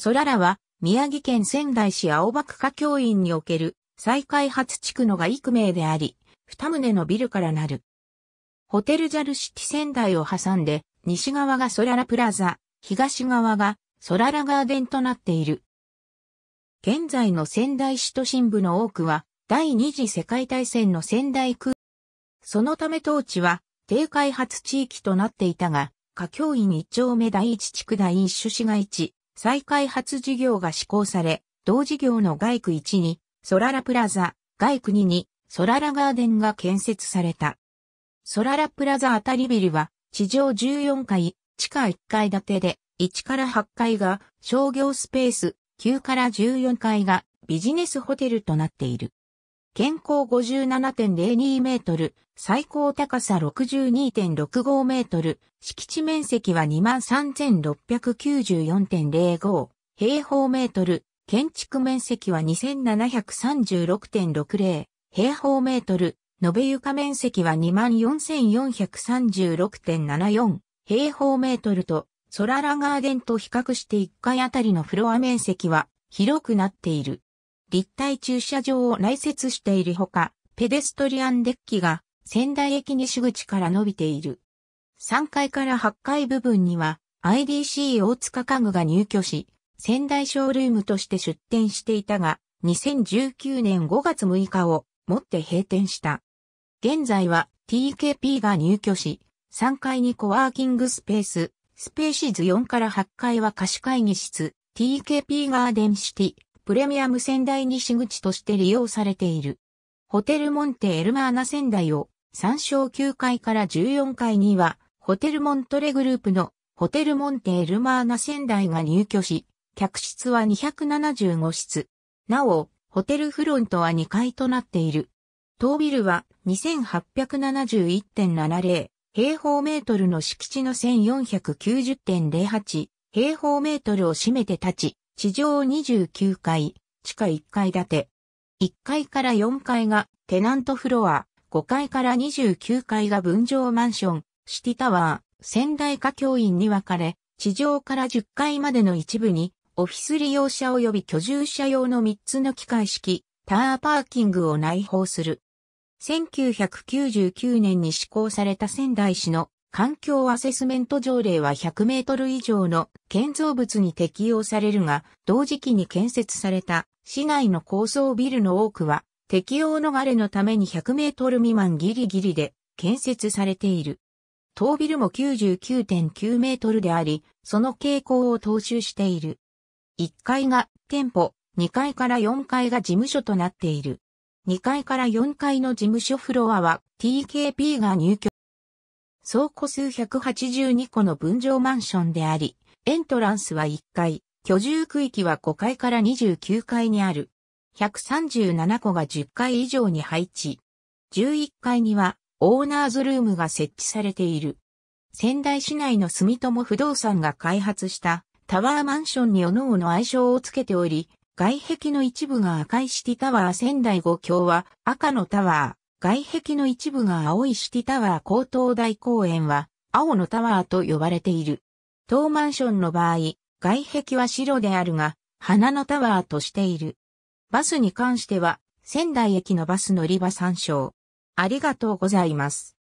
ソララは、宮城県仙台市青葉区科教院における再開発地区のが幾名であり、二棟のビルからなる。ホテルジャルシティ仙台を挟んで、西側がソララプラザ、東側がソララガーデンとなっている。現在の仙台市都心部の多くは、第二次世界大戦の仙台空、そのため当地は、低開発地域となっていたが、科教院一丁目第一地区第一種市街地、再開発事業が施行され、同事業の外区1に、ソララプラザ、外区2に、ソララガーデンが建設された。ソララプラザあたりビルは、地上14階、地下1階建てで、1から8階が商業スペース、9から14階がビジネスホテルとなっている。健康57.02メートル、最高高さ62.65メートル、敷地面積は23,694.05平方メートル、建築面積は2736.60平方メートル、延べ床面積は24,436.74平方メートルと、ソララガーデンと比較して1階あたりのフロア面積は広くなっている。立体駐車場を内設しているほか、ペデストリアンデッキが仙台駅西口から伸びている。3階から8階部分には IDC 大塚家具が入居し、仙台ショールームとして出店していたが、2019年5月6日をもって閉店した。現在は TKP が入居し、3階にコワーキングスペース、スペーシズ4から8階は貸し会議室、TKP ガーデンシティ、プレミアム仙台西口として利用されている。ホテルモンテエルマーナ仙台を参照9階から14階には、ホテルモントレグループのホテルモンテエルマーナ仙台が入居し、客室は275室。なお、ホテルフロントは2階となっている。当ビルは2871.70平方メートルの敷地の1490.08平方メートルを占めて立ち、地上29階、地下1階建て。1階から4階がテナントフロア、5階から29階が分譲マンション、シティタワー、仙台科教員に分かれ、地上から10階までの一部に、オフィス利用者及び居住者用の3つの機械式、タワーパーキングを内包する。1999年に施行された仙台市の環境アセスメント条例は100メートル以上の建造物に適用されるが、同時期に建設された市内の高層ビルの多くは、適用逃れのために100メートル未満ギリギリで建設されている。当ビルも99.9メートルであり、その傾向を踏襲している。1階が店舗、2階から4階が事務所となっている。2階から4階の事務所フロアは TKP が入居倉庫数182個の分譲マンションであり、エントランスは1階、居住区域は5階から29階にある。137個が10階以上に配置。11階にはオーナーズルームが設置されている。仙台市内の住友不動産が開発したタワーマンションに各々愛称をつけており、外壁の一部が赤いシティタワー仙台5強は赤のタワー。外壁の一部が青いシティタワー高等大公園は、青のタワーと呼ばれている。当マンションの場合、外壁は白であるが、花のタワーとしている。バスに関しては、仙台駅のバス乗り場参照。ありがとうございます。